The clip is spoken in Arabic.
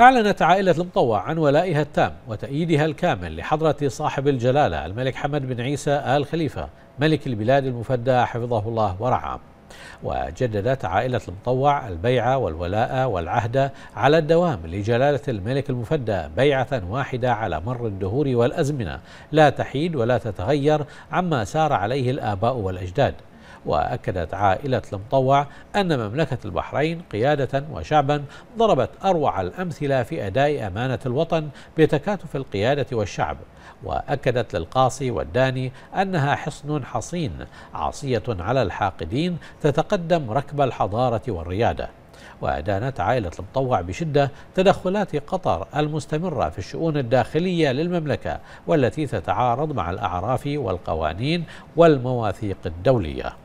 أعلنت عائلة المطوع عن ولائها التام وتأييدها الكامل لحضرة صاحب الجلالة الملك حمد بن عيسى آل خليفة ملك البلاد المفدى حفظه الله ورعاه وجددت عائلة المطوع البيعة والولاء والعهد على الدوام لجلالة الملك المفدى بيعة واحدة على مر الدهور والأزمنة لا تحيد ولا تتغير عما سار عليه الآباء والأجداد وأكدت عائلة المطوع أن مملكة البحرين قيادة وشعبا ضربت أروع الأمثلة في أداء أمانة الوطن بتكاتف القيادة والشعب وأكدت للقاصي والداني أنها حصن حصين عاصية على الحاقدين تتقدم ركب الحضارة والريادة وأدانت عائلة المطوع بشدة تدخلات قطر المستمرة في الشؤون الداخلية للمملكة والتي تتعارض مع الأعراف والقوانين والمواثيق الدولية